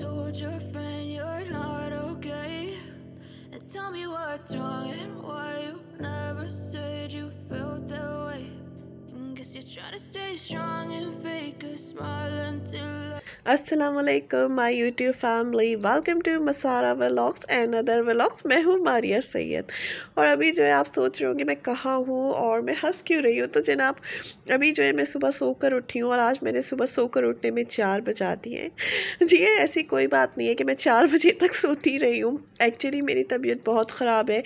told your friend you're not okay And tell me what's wrong and why you never said you felt that way असलकम my YouTube family welcome to मसारा vlogs and other vlogs मैं हूँ मारिया सैद और अभी जो है आप सोच रहे होंगे मैं कहाँ हूँ और मैं हंस क्यों रही हूँ तो जनाब अभी जो है मैं सुबह सोकर उठी हूँ और आज मैंने सुबह सोकर उठने में चार बजा दिए जी हाँ, ऐसी कोई बात नहीं है कि मैं चार बजे तक सोती रही हूँ एक्चुअली मेरी तबीयत बहुत ख़राब है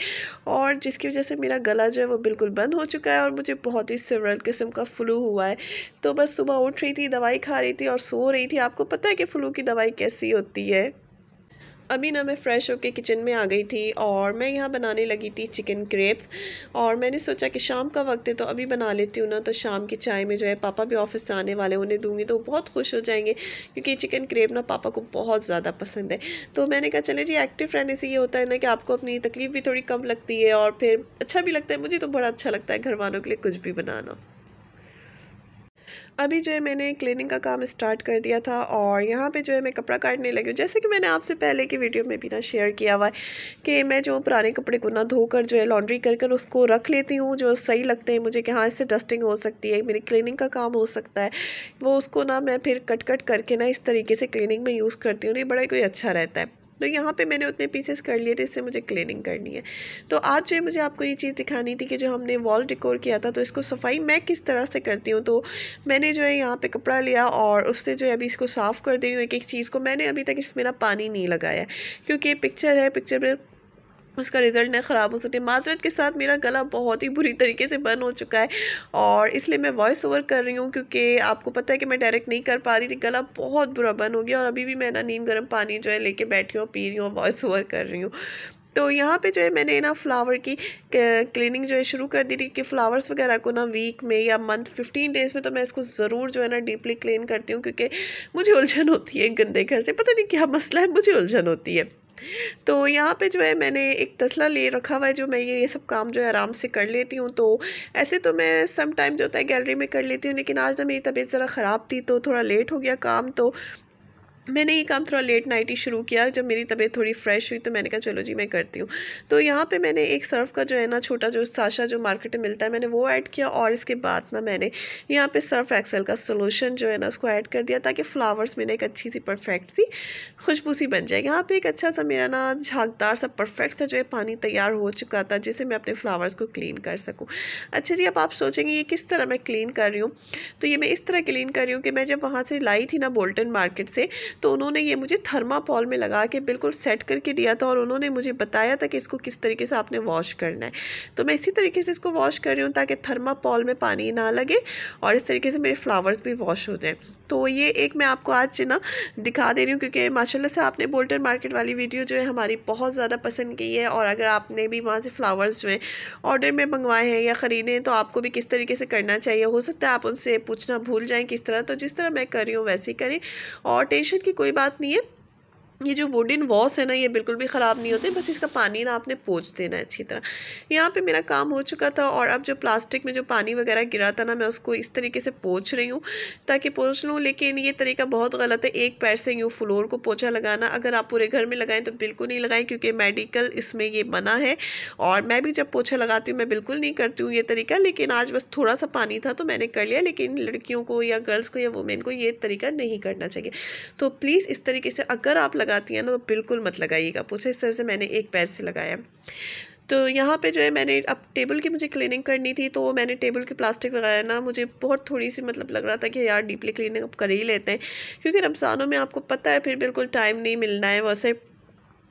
और जिसकी वजह से मेरा गला जो है वो बिल्कुल बंद हो चुका है और मुझे बहुत ही सिवरल किस्म का फ़्लू हुआ है तो बस सुबह उठ रही थी दवाई खा रही थी और सो रही थी आपको पता है कि फ़्लू की दवाई कैसी होती है अभी ना मैं फ़्रेश होके किचन में आ गई थी और मैं यहाँ बनाने लगी थी चिकन क्रेप्स और मैंने सोचा कि शाम का वक्त है तो अभी बना लेती हूँ ना तो शाम की चाय में जो है पापा भी ऑफ़िस से आने वाले उन्हें दूंगी तो बहुत खुश हो जाएंगे क्योंकि चिकन क्रेप ना पापा को बहुत ज़्यादा पसंद है तो मैंने कहा चले जी एक्टिव रहने से ये होता है ना कि आपको अपनी तकलीफ़ भी थोड़ी कम लगती है और फिर अच्छा भी लगता है मुझे तो बड़ा अच्छा लगता है घर वालों के लिए कुछ भी बनाना अभी जो है मैंने क्लीनिंग का काम स्टार्ट कर दिया था और यहाँ पे जो है मैं कपड़ा काटने लगी हूँ जैसे कि मैंने आपसे पहले की वीडियो में भी ना शेयर किया हुआ है कि मैं जो पुराने कपड़े को ना धोकर जो है लॉन्ड्री कर कर उसको रख लेती हूँ जो सही लगते हैं मुझे कि हाँ इससे डस्टिंग हो सकती है मेरी क्लिनिंग का काम हो सकता है वो उसको ना मैं फिर कट कट करके ना इस तरीके से क्लिनिंग में यूज़ करती हूँ ये बड़ा कोई अच्छा रहता है तो यहाँ पे मैंने उतने पीसेस कर लिए थे इससे मुझे क्लीनिंग करनी है तो आज जो मुझे आपको ये चीज़ दिखानी थी कि जो हमने वॉल डिकोर किया था तो इसको सफाई मैं किस तरह से करती हूँ तो मैंने जो है यहाँ पे कपड़ा लिया और उससे जो है अभी इसको साफ़ कर दे रही हूँ एक एक चीज़ को मैंने अभी तक इसमें ना पानी नहीं लगाया क्योंकि पिक्चर है पिक्चर में उसका रिज़ल्ट ना ख़राब हो सके माजरत के साथ मेरा गला बहुत ही बुरी तरीके से बर्न हो चुका है और इसलिए मैं वॉइस ओवर कर रही हूँ क्योंकि आपको पता है कि मैं डायरेक्ट नहीं कर पा रही थी गला बहुत बुरा बंद हो गया और अभी भी मैं ना नीम गर्म पानी जो है लेके बैठी हूँ पी रही हूँ वॉइस ओवर कर रही हूँ तो यहाँ पे जो है मैंने ना फ्लावर की क्लीनिंग जो है शुरू कर दी थी कि फ्लावर्स वगैरह को ना वीक में या मंथ फिफ्टीन डेज़ में तो मैं इसको ज़रूर जो है ना डीपली क्लीन करती हूँ क्योंकि मुझे उलझन होती है गंदे घर से पता नहीं क्या मसला है मुझे उलझन होती है तो यहाँ पे जो है मैंने एक तसला ले रखा हुआ है जो मैं ये ये सब काम जो है आराम से कर लेती हूँ तो ऐसे तो मैं सम टाइम जो होता है गैलरी में कर लेती हूँ लेकिन आज ना मेरी तबीयत ज़रा ख़राब थी तो थोड़ा लेट हो गया काम तो मैंने ये काम थोड़ा लेट नाइट ही शुरू किया जब मेरी तबीयत थोड़ी फ्रेश हुई तो मैंने कहा चलो जी मैं करती हूँ तो यहाँ पे मैंने एक सर्फ़ का जो है ना छोटा जो साशा जो मार्केट में मिलता है मैंने वो ऐड किया और इसके बाद ना मैंने यहाँ पे सर्फ एक्सल का सोलूशन जो है ना उसको ऐड कर दिया ताकि फ्लावर्स में एक अच्छी सी परफेक्ट सी खुशबू सी बन जाए यहाँ पर एक अच्छा सा मेरा ना झाकदार सा परफेक्ट सा जो है पानी तैयार हो चुका था जिससे मैं अपने फ्लावर्स को क्लीन कर सकूँ अच्छा जी अब आप सोचेंगे ये किस तरह मैं क्लीन कर रही हूँ तो ये मैं इस तरह क्लीन कर रही हूँ कि मैं जब वहाँ से लाई थी ना बोल्टन मार्केट से तो उन्होंने ये मुझे थर्मापॉल में लगा के बिल्कुल सेट करके दिया था और उन्होंने मुझे बताया था कि इसको किस तरीके से आपने वॉश करना है तो मैं इसी तरीके से इसको वॉश कर रही हूँ ताकि थर्मापॉल में पानी ना लगे और इस तरीके से मेरे फ्लावर्स भी वॉश हो जाएँ तो ये एक मैं आपको आज ना दिखा दे रही हूँ क्योंकि माशाला से आपने बोल्टन मार्केट वाली वीडियो जो है हमारी बहुत ज़्यादा पसंद की है और अगर आपने भी वहाँ से फ्लावर्स जो हैं ऑर्डर में मंगवाए हैं या ख़रीदें तो आपको भी किस तरीके से करना चाहिए हो सकता है आप उनसे पूछना भूल जाएँ किस तरह तो जिस तरह मैं कर रही हूँ वैसे ही करें और टेंशन की कोई बात नहीं है ये जो वुडन वॉस है ना ये बिल्कुल भी ख़राब नहीं होते बस इसका पानी ना आपने पोच देना है अच्छी तरह यहाँ पे मेरा काम हो चुका था और अब जो प्लास्टिक में जो पानी वगैरह गिरा था ना मैं उसको इस तरीके से पोछ रही हूँ ताकि पोछ लूँ लेकिन ये तरीका बहुत गलत है एक पैर से यूँ फ्लोर को पोछा लगाना अगर आप पूरे घर में लगाएं तो बिल्कुल नहीं लगाएं क्योंकि मेडिकल इसमें ये बना है और मैं भी जब पोछा लगाती हूँ मैं बिल्कुल नहीं करती हूँ ये तरीका लेकिन आज बस थोड़ा सा पानी था तो मैंने कर लिया लेकिन लड़कियों को या गर्ल्स को या वुमेन को ये तरीका नहीं करना चाहिए तो प्लीज़ इस तरीके से अगर आप लगाती हैं ना तो बिल्कुल मत लगाइएगा पूछा इस तरह से मैंने एक पैर से लगाया तो यहाँ पे जो है मैंने अब टेबल की मुझे क्लीनिंग करनी थी तो मैंने टेबल की प्लास्टिक वगैरह ना मुझे बहुत थोड़ी सी मतलब लग रहा था कि यार डीपली क्लीनिंग अब कर ही लेते हैं क्योंकि रमज़ानों में आपको पता है फिर बिल्कुल टाइम नहीं मिलना है वैसे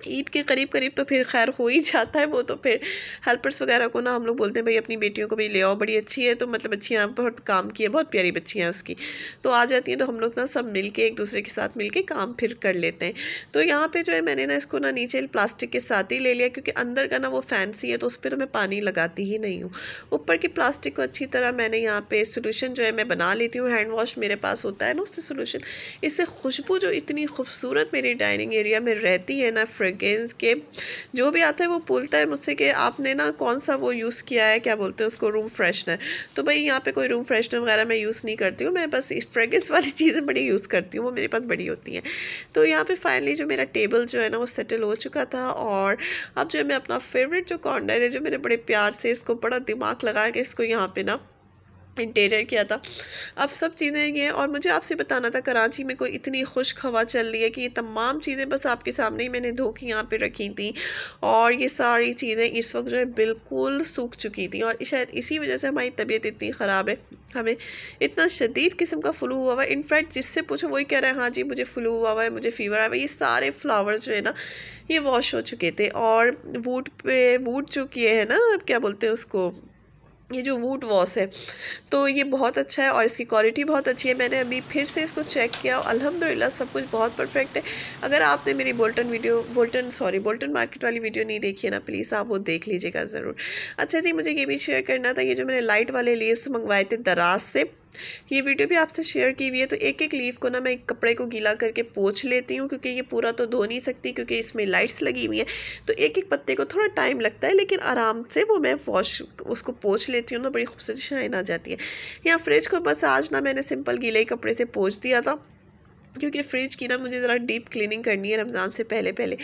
ईद के करीब करीब तो फिर खैर हो ही जाता है वो तो फिर हेल्पर्स वगैरह को ना हम लोग बोलते हैं भाई अपनी बेटियों को भी ले आओ बड़ी अच्छी है तो मतलब अच्छी यहाँ बहुत काम की है बहुत प्यारी बच्ची है उसकी तो आ जाती हैं तो हम लोग ना सब मिल के एक दूसरे के साथ मिल के काम फिर कर लेते हैं तो यहाँ पर जो है मैंने ना इसको ना नीचे प्लास्टिक के साथ ही ले लिया क्योंकि अंदर का ना वो फैंसी है तो उस पर तो मैं पानी लगाती ही नहीं हूँ ऊपर की प्लास्टिक को अच्छी तरह मैंने यहाँ पर सोल्यूशन जो है मैं बना लेती हूँ हैंड वॉश मेरे पास होता है ना उससे सोल्यूशन इससे खुशबू जो इतनी खूबसूरत मेरी डाइनिंग एरिया में रहती है ना फ्रेगेंस के जो भी आता है वो बोलता है मुझसे कि आपने ना कौन सा वो यूज़ किया है क्या बोलते हैं उसको रूम फ्रेशनर तो भाई यहाँ पे कोई रूम फ्रेशनर वगैरह मैं यूज़ नहीं करती हूँ मैं बस फ्रेगेंस वाली चीज़ें बड़ी यूज़ करती हूँ वो मेरे पास बड़ी होती हैं तो यहाँ पर फाइनली जो मेरा टेबल जो है ना वो सेटल हो चुका था और अब जो है मैं अपना फेवरेट जो कॉर्नर है जो मेरे बड़े प्यार से इसको बड़ा दिमाग लगा के इसको यहाँ पर ना इंटीरियर किया था अब सब चीज़ें ये हैं और मुझे आपसे बताना था कराची में कोई इतनी खुश्क हवा चल रही है कि ये तमाम चीज़ें बस आपके सामने ही मैंने धो के यहाँ पर रखी थी और ये सारी चीज़ें इस वक्त जो है बिल्कुल सूख चुकी थी और शायद इसी वजह से हमारी तबीयत इतनी ख़राब है हमें इतना शदीद किस्म का फ्लू हुआ हुआ है इनफैक्ट जिससे पूछो वही कह रहा है हाँ जी मुझे फ्लू हुआ हुआ है मुझे फीवर आया हुआ ये सारे फ़्लावर्स जो है ना ये वॉश हो चुके थे और वूट पे वूट जो किए हैं ना क्या बोलते हैं उसको ये जो वूट वॉश है तो ये बहुत अच्छा है और इसकी क्वालिटी बहुत अच्छी है मैंने अभी फिर से इसको चेक किया और अल्हम्दुलिल्लाह सब कुछ बहुत परफेक्ट है अगर आपने मेरी Bolton video Bolton sorry Bolton market वाली वीडियो नहीं देखी है ना प्लीज़ आप वो देख लीजिएगा ज़रूर अच्छा जी मुझे ये भी शेयर करना था ये जो मैंने लाइट वाले लेस मंगवाए थे दराज से ये वीडियो भी आपसे शेयर की हुई है तो एक एक लीफ को ना मैं कपड़े को गीला करके पोछ लेती हूँ क्योंकि ये पूरा तो धो नहीं सकती क्योंकि इसमें लाइट्स लगी हुई हैं तो एक एक पत्ते को थोड़ा टाइम लगता है लेकिन आराम से वो मैं वॉश उसको पोछ लेती हूँ ना बड़ी खूबसूरत शाइन आ जाती है यहाँ फ्रिज को बस आज ना मैंने सिंपल गीले कपड़े से पोछ दिया था क्योंकि फ्रिज की ना मुझे ज़रा डीप क्लीनिंग करनी है रमज़ान से पहले पहले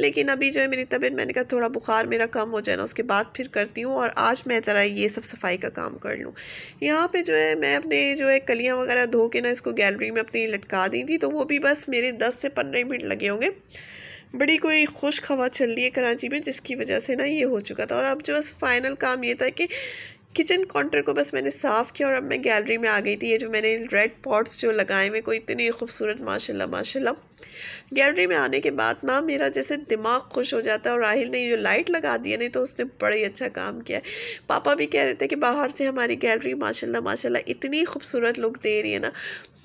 लेकिन अभी जो है मेरी तबीयत मैंने कहा थोड़ा बुखार मेरा कम हो जाए ना उसके बाद फिर करती हूँ और आज मैं ज़रा ये सब सफाई का काम कर लूँ यहाँ पर जो है मैं अपने जो है कलियाँ वगैरह धो के ना इसको गैलरी में अपनी लटका दी थी तो वो भी बस मेरे दस से पंद्रह मिनट लगे होंगे बड़ी कोई खुश हवा चल रही है कराची में जिसकी वजह से ना ये हो चुका था और अब जो बस फाइनल काम ये था कि किचन काउंटर को बस मैंने साफ़ किया और अब मैं गैलरी में आ गई थी ये जो मैंने रेड पॉट्स जो लगाए हुए कोई इतने खूबसूरत माशाल्लाह माशाल्लाह गैलरी में आने के बाद ना मेरा जैसे दिमाग खुश हो जाता है और राहिल ने जो लाइट लगा दिया नहीं तो उसने बड़ा ही अच्छा काम किया है पापा भी कह रहे थे कि बाहर से हमारी गैलरी माशाल्लाह माशाल्लाह इतनी खूबसूरत लुक दे रही है ना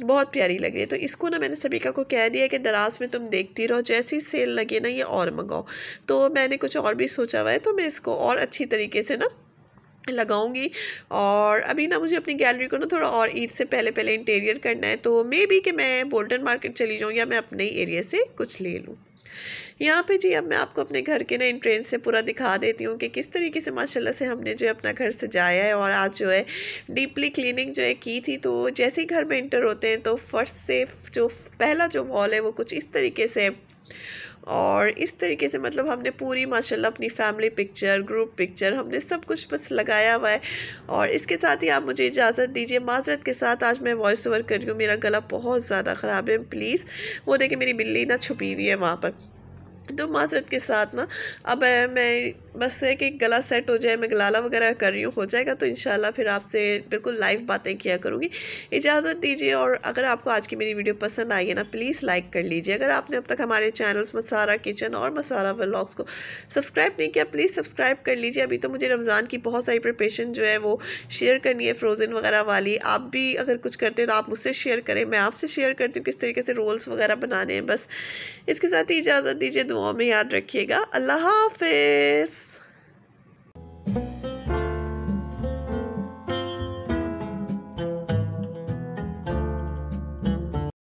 बहुत प्यारी लग रही है तो इसको ना मैंने का को कह दिया कि दराज में तुम देखती रहो जैसी सेल लगे ना ये और मंगाओ तो मैंने कुछ और भी सोचा हुआ है तो मैं इसको और अच्छी तरीके से ना लगाऊंगी और अभी ना मुझे अपनी गैलरी को ना थोड़ा और ईद से पहले पहले इंटीरियर करना है तो मे बी कि मैं बोल्टन मार्केट चली जाऊँ या मैं अपने एरिया से कुछ ले लूँ यहाँ पे जी अब मैं आपको अपने घर के ना इंट्रेंस से पूरा दिखा देती हूँ कि किस तरीके से माशाल्लाह से हमने जो है अपना घर सजाया है और आज जो है डीपली क्लीनिंग जो है की थी तो जैसे ही घर में इंटर होते हैं तो फर्स्ट से जो पहला जो वॉल है वो कुछ इस तरीके से और इस तरीके से मतलब हमने पूरी माशाल्लाह अपनी फैमिली पिक्चर ग्रुप पिक्चर हमने सब कुछ बस लगाया हुआ है और इसके साथ ही आप मुझे इजाज़त दीजिए माजरत के साथ आज मैं वॉइस ओवर कर रही हूँ मेरा गला बहुत ज़्यादा ख़राब है प्लीज़ वो देखिए मेरी बिल्ली ना छुपी हुई है वहाँ पर तो माजरत के साथ ना अब मैं बस है कि गला सेट हो जाए मैं गलाला वगैरह कर रही हूँ हो जाएगा तो इन फिर आपसे बिल्कुल लाइव बातें किया करूँगी इजाज़त दीजिए और अगर आपको आज की मेरी वीडियो पसंद आई है ना प्लीज़ लाइक कर लीजिए अगर आपने अब तक हमारे चैनल्स मसारा किचन और मसारा व्लॉग्स को सब्सक्राइब नहीं किया प्लीज़ सब्सक्राइब कर लीजिए अभी तो मुझे रमज़ान की बहुत सारी प्रिपरेशन जो है वो शेयर करनी है फ्रोज़न वगैरह वाली आप भी अगर कुछ करते हैं तो आप मुझसे शेयर करें मैं आपसे शेयर करती हूँ किस तरीके से रोल्स वगैरह बनाने हैं बस इसके साथ ही इजाज़त दीजिए दुआओं में याद रखिएगा अल्लाह हाफिज़